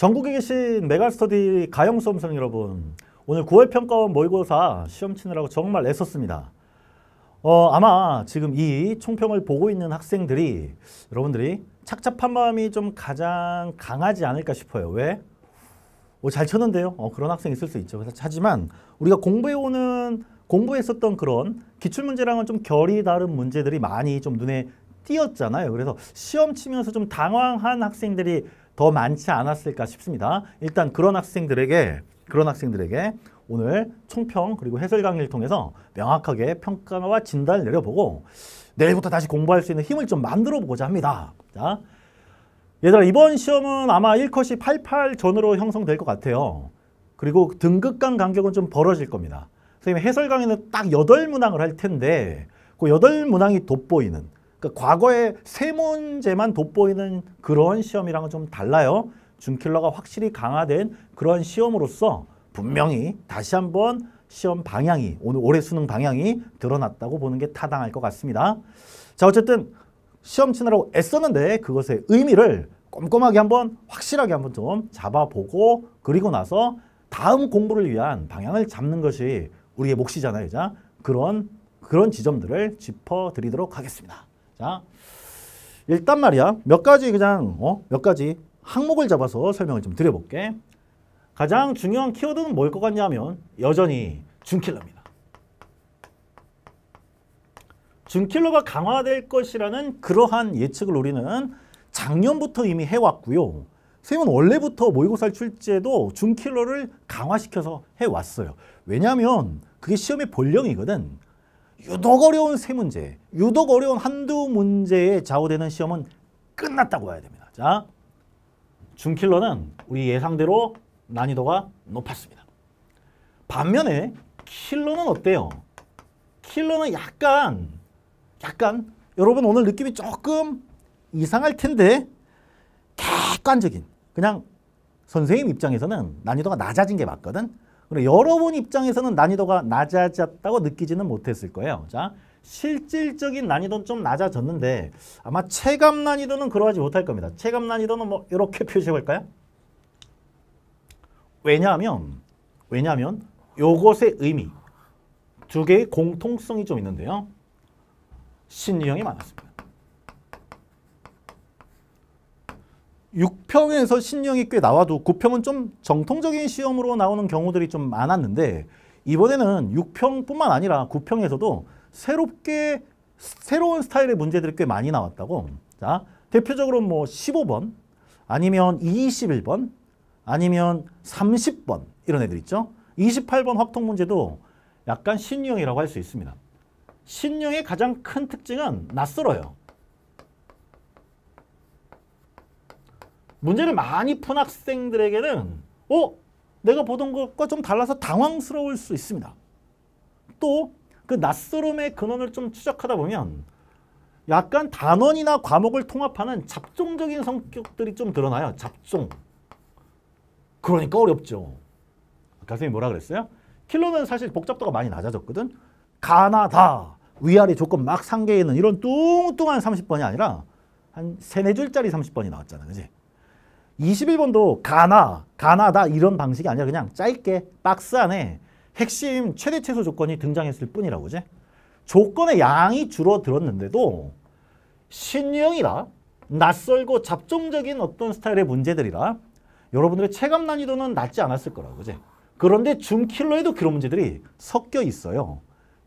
전국에 계신 메갈스터디 가영 수험생 여러분 오늘 9월 평가원 모의고사 시험 치느라고 정말 애썼습니다. 어, 아마 지금 이 총평을 보고 있는 학생들이 여러분들이 착잡한 마음이 좀 가장 강하지 않을까 싶어요. 왜? 어, 잘 쳤는데요. 어, 그런 학생 있을 수 있죠. 그래서 하지만 우리가 공부해오는 공부했었던 그런 기출문제랑은 좀 결이 다른 문제들이 많이 좀 눈에 띄었잖아요. 그래서 시험 치면서 좀 당황한 학생들이 더 많지 않았을까 싶습니다. 일단 그런 학생들에게 그런 학생들에게 오늘 총평 그리고 해설 강의를 통해서 명확하게 평가와 진단을 내려보고 내일부터 다시 공부할 수 있는 힘을 좀 만들어 보고자 합니다. 자, 얘들아 이번 시험은 아마 1컷이 88 전으로 형성될 것 같아요. 그리고 등급 간 간격은 좀 벌어질 겁니다. 선생님 해설 강의는 딱 8문항을 할 텐데 그 8문항이 돋보이는 그 과거의 세 문제만 돋보이는 그런 시험이랑은 좀 달라요. 준킬러가 확실히 강화된 그런 시험으로서 분명히 다시 한번 시험 방향이 오늘 올해 수능 방향이 드러났다고 보는 게 타당할 것 같습니다. 자 어쨌든 시험 치느라고 애썼는데 그것의 의미를 꼼꼼하게 한번 확실하게 한번 좀 잡아보고 그리고 나서 다음 공부를 위한 방향을 잡는 것이 우리의 몫이잖아요. 그런 그런 지점들을 짚어드리도록 하겠습니다. 자, 일단 말이야. 몇 가지 그냥 어? 몇 가지 항목을 잡아서 설명을 좀 드려볼게. 가장 중요한 키워드는 뭘 것 같냐면 여전히 중킬러입니다. 중킬러가 강화될 것이라는 그러한 예측을 우리는 작년부터 이미 해왔고요. 선생님은 원래부터 모의고사 출제도 중킬러를 강화시켜서 해왔어요. 왜냐하면 그게 시험의 본령이거든. 유독 어려운 세 문제, 유독 어려운 한두 문제에 좌우되는 시험은 끝났다고 봐야 됩니다. 자, 중킬러는 우리 예상대로 난이도가 높았습니다. 반면에 킬러는 어때요? 킬러는 약간, 약간 여러분 오늘 느낌이 조금 이상할 텐데 객관적인 그냥 선생님 입장에서는 난이도가 낮아진 게 맞거든. 여러분 입장에서는 난이도가 낮아졌다고 느끼지는 못했을 거예요. 자, 실질적인 난이도는 좀 낮아졌는데 아마 체감 난이도는 그러하지 못할 겁니다. 체감 난이도는 뭐 이렇게 표시해 볼까요? 왜냐하면 왜냐하면 요것의 의미 두 개의 공통성이 좀 있는데요. 신유형이 많았습니다. 6평에서 신령이 꽤 나와도 9평은 좀 정통적인 시험으로 나오는 경우들이 좀 많았는데 이번에는 6평뿐만 아니라 9평에서도 새롭게 새로운 스타일의 문제들이 꽤 많이 나왔다고 자 대표적으로 뭐 15번 아니면 21번 아니면 30번 이런 애들 있죠 28번 확통 문제도 약간 신령이라고 할 수 있습니다 신령의 가장 큰 특징은 낯설어요 문제를 많이 푼 학생들에게는 어? 내가 보던 것과 좀 달라서 당황스러울 수 있습니다. 또 그 낯설음의 근원을 좀 추적하다 보면 약간 단원이나 과목을 통합하는 잡종적인 성격들이 좀 드러나요. 잡종. 그러니까 어렵죠. 아까 선생님이 뭐라 그랬어요? 킬로는 사실 복잡도가 많이 낮아졌거든. 가나다. 위아래 조건 막 상계에 있는 이런 뚱뚱한 30번이 아니라 한 세네 줄짜리 30번이 나왔잖아. 그지 21번도 가나, 가나다 이런 방식이 아니라 그냥 짧게 박스 안에 핵심 최대 최소 조건이 등장했을 뿐이라고 이제 조건의 양이 줄어들었는데도 신유형이라 낯설고 잡종적인 어떤 스타일의 문제들이라 여러분들의 체감 난이도는 낮지 않았을 거라고 이제 그런데 중킬러에도 그런 문제들이 섞여 있어요.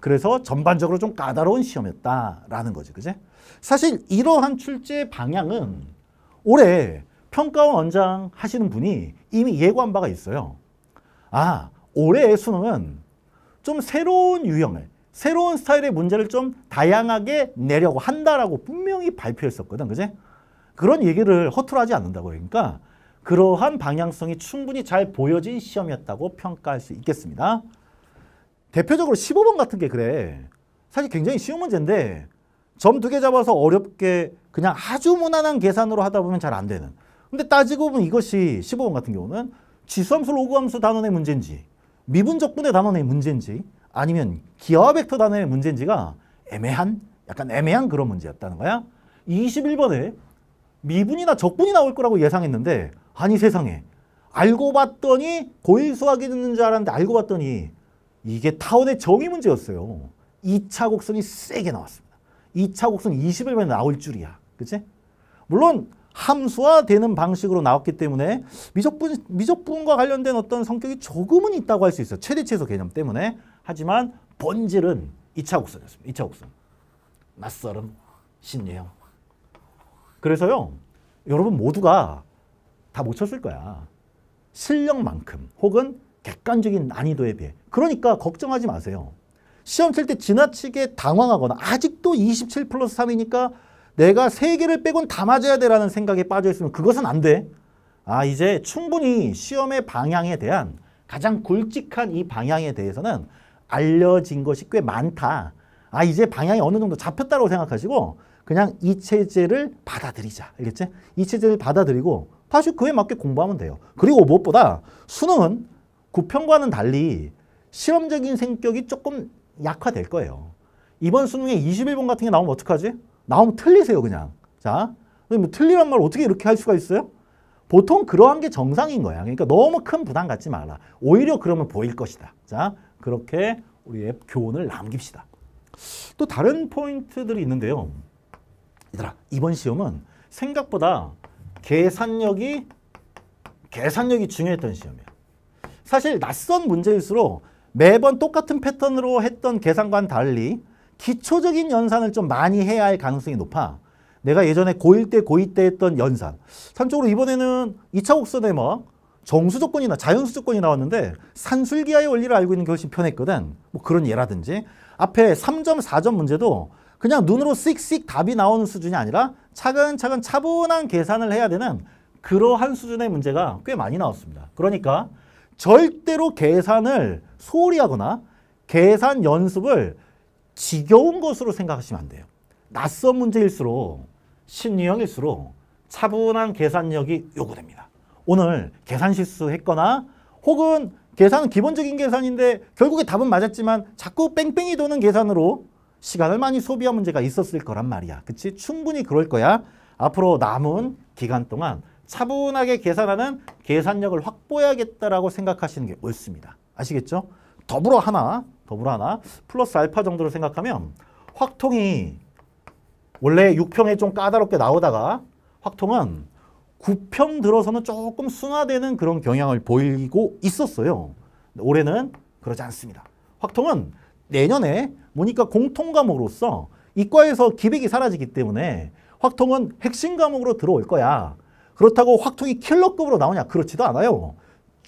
그래서 전반적으로 좀 까다로운 시험이었다라는 거지, 그제 사실 이러한 출제 방향은 올해 평가원 원장 하시는 분이 이미 예고한 바가 있어요. 아, 올해의 수능은 좀 새로운 유형을, 새로운 스타일의 문제를 좀 다양하게 내려고 한다라고 분명히 발표했었거든, 그제? 그런 얘기를 허투루 하지 않는다고 그러니까 그러한 방향성이 충분히 잘 보여진 시험이었다고 평가할 수 있겠습니다. 대표적으로 15번 같은 게 그래. 사실 굉장히 쉬운 문제인데 점 두 개 잡아서 어렵게 그냥 아주 무난한 계산으로 하다 보면 잘 안 되는 근데 따지고 보면 이것이 15번 같은 경우는 지수함수, 로그함수 단원의 문제인지 미분적분의 단원의 문제인지 아니면 기하 벡터 단원의 문제인지가 애매한 약간 애매한 그런 문제였다는 거야. 21번에 미분이나 적분이 나올 거라고 예상했는데 아니 세상에 알고 봤더니 고일수학이 듣는 줄 알았는데 알고 봤더니 이게 타원의 정의 문제였어요. 2차 곡선이 세게 나왔습니다. 2차 곡선 21번에 나올 줄이야. 그치? 물론 함수화되는 방식으로 나왔기 때문에 미적분, 미적분과 관련된 어떤 성격이 조금은 있다고 할 수 있어요. 최대 최소 개념 때문에. 하지만 본질은 2차 곡선이었습니다. 2차 곡선. 낯설음, 신예요 그래서요. 여러분 모두가 다 못 쳤을 거야. 실력만큼 혹은 객관적인 난이도에 비해. 그러니까 걱정하지 마세요. 시험 칠 때 지나치게 당황하거나 아직도 27 플러스 3이니까 내가 세 개를 빼곤 다 맞아야 되라는 생각에 빠져 있으면 그것은 안 돼. 아 이제 충분히 시험의 방향에 대한 가장 굵직한 이 방향에 대해서는 알려진 것이 꽤 많다. 아 이제 방향이 어느 정도 잡혔다고 생각하시고 그냥 이 체제를 받아들이자. 알겠지? 이 체제를 받아들이고 다시 그에 맞게 공부하면 돼요. 그리고 무엇보다 수능은 구평과는 달리 실험적인 성격이 조금 약화될 거예요. 이번 수능에 21번 같은 게 나오면 어떡하지? 나오면 틀리세요 그냥. 자, 뭐 틀리란 말 어떻게 이렇게 할 수가 있어요? 보통 그러한 게 정상인 거야. 그러니까 너무 큰 부담 갖지 말라. 오히려 그러면 보일 것이다. 자, 그렇게 우리의 교훈을 남깁시다. 또 다른 포인트들이 있는데요. 얘들아, 이번 시험은 생각보다 계산력이 계산력이 중요했던 시험이에요. 사실 낯선 문제일수록 매번 똑같은 패턴으로 했던 계산과는 달리 기초적인 연산을 좀 많이 해야 할 가능성이 높아. 내가 예전에 고1 때, 고2 때 했던 연산. 참적으로 이번에는 2차 곡선에 뭐 정수조건이나 자연수조건이 나왔는데 산술기하의 원리를 알고 있는 게 훨씬 편했거든. 뭐 그런 예라든지. 앞에 3점, 4점 문제도 그냥 눈으로 씩씩 답이 나오는 수준이 아니라 차근차근 차분한 계산을 해야 되는 그러한 수준의 문제가 꽤 많이 나왔습니다. 그러니까 절대로 계산을 소홀히 하거나 계산 연습을 지겨운 것으로 생각하시면 안 돼요. 낯선 문제일수록 신유형일수록 차분한 계산력이 요구됩니다. 오늘 계산 실수했거나 혹은 계산은 기본적인 계산인데 결국에 답은 맞았지만 자꾸 뺑뺑이 도는 계산으로 시간을 많이 소비한 문제가 있었을 거란 말이야. 그치? 충분히 그럴 거야. 앞으로 남은 기간 동안 차분하게 계산하는 계산력을 확보해야겠다라고 생각하시는 게 옳습니다. 아시겠죠? 더불어 하나, 더불어 하나, 플러스 알파 정도를 생각하면 확통이 원래 6평에 좀 까다롭게 나오다가 확통은 9평 들어서는 조금 순화되는 그런 경향을 보이고 있었어요. 올해는 그러지 않습니다. 확통은 내년에 보니까 공통 과목으로서 이과에서 기백이 사라지기 때문에 확통은 핵심 과목으로 들어올 거야. 그렇다고 확통이 킬러급으로 나오냐? 그렇지도 않아요.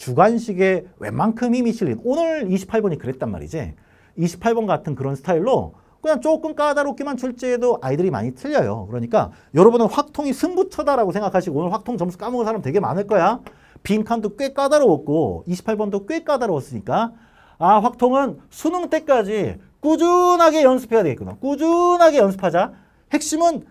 주관식에 웬만큼 힘이 실린 오늘 28번이 그랬단 말이지 28번 같은 그런 스타일로 그냥 조금 까다롭기만 출제해도 아이들이 많이 틀려요. 그러니까 여러분은 확통이 승부처다라고 생각하시고 오늘 확통 점수 까먹은 사람 되게 많을 거야. 빈칸도 꽤 까다로웠고 28번도 꽤 까다로웠으니까 아 확통은 수능 때까지 꾸준하게 연습해야 되겠구나. 꾸준하게 연습하자. 핵심은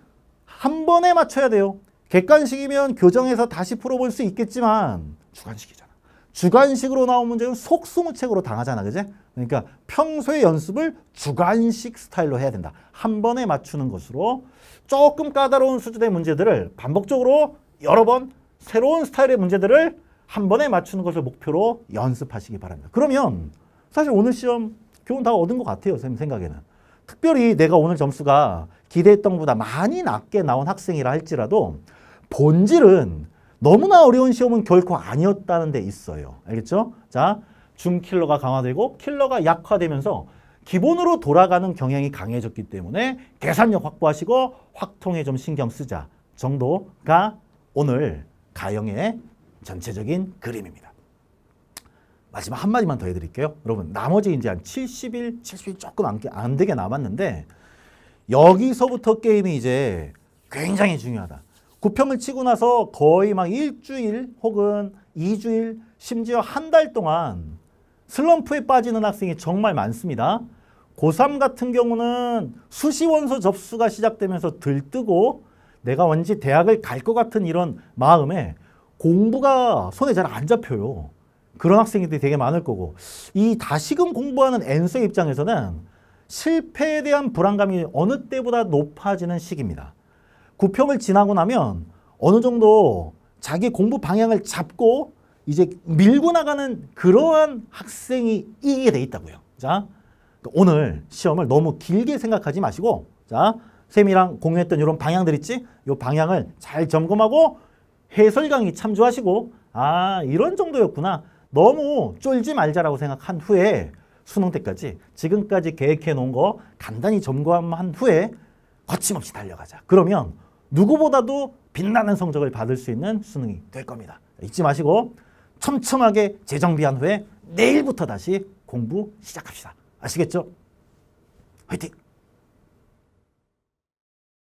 한 번에 맞춰야 돼요. 객관식이면 교정해서 다시 풀어볼 수 있겠지만 주관식이잖아. 주관식으로 나온 문제는 속수무책으로 당하잖아. 그지? 그러니까 평소의 연습을 주관식 스타일로 해야 된다. 한 번에 맞추는 것으로 조금 까다로운 수준의 문제들을 반복적으로 여러 번 새로운 스타일의 문제들을 한 번에 맞추는 것을 목표로 연습하시기 바랍니다. 그러면 사실 오늘 시험 교훈 다 얻은 것 같아요. 선생님 생각에는. 특별히 내가 오늘 점수가 기대했던 것보다 많이 낮게 나온 학생이라 할지라도 본질은 너무나 어려운 시험은 결코 아니었다는 데 있어요. 알겠죠? 자, 중킬러가 강화되고 킬러가 약화되면서 기본으로 돌아가는 경향이 강해졌기 때문에 계산력 확보하시고 확통에 좀 신경 쓰자 정도가 오늘 가영의 전체적인 그림입니다. 마지막 한마디만 더 해드릴게요. 여러분 나머지 이제 한 70일, 70일 조금 안, 안 되게 남았는데 여기서부터 게임이 이제 굉장히 중요하다. 구평을 치고 나서 거의 막 일주일 혹은 이주일 심지어 한 달 동안 슬럼프에 빠지는 학생이 정말 많습니다. 고3 같은 경우는 수시원서 접수가 시작되면서 들뜨고 내가 언제 대학을 갈 것 같은 이런 마음에 공부가 손에 잘 안 잡혀요. 그런 학생들이 되게 많을 거고 이 다시금 공부하는 엔서 입장에서는 실패에 대한 불안감이 어느 때보다 높아지는 시기입니다. 9평을 지나고 나면 어느 정도 자기 공부 방향을 잡고 이제 밀고 나가는 그러한 학생이 이기게 돼 있다고요. 자, 그러니까 오늘 시험을 너무 길게 생각하지 마시고 자, 쌤이랑 공유했던 이런 방향들 있지? 이 방향을 잘 점검하고 해설 강의 참조하시고 아 이런 정도였구나. 너무 쫄지 말자라고 생각한 후에 수능 때까지 지금까지 계획해 놓은 거 간단히 점검한 후에 거침없이 달려가자. 그러면 누구보다도 빛나는 성적을 받을 수 있는 수능이 될 겁니다. 잊지 마시고 촘촘하게 재정비한 후에 내일부터 다시 공부 시작합시다. 아시겠죠? 화이팅!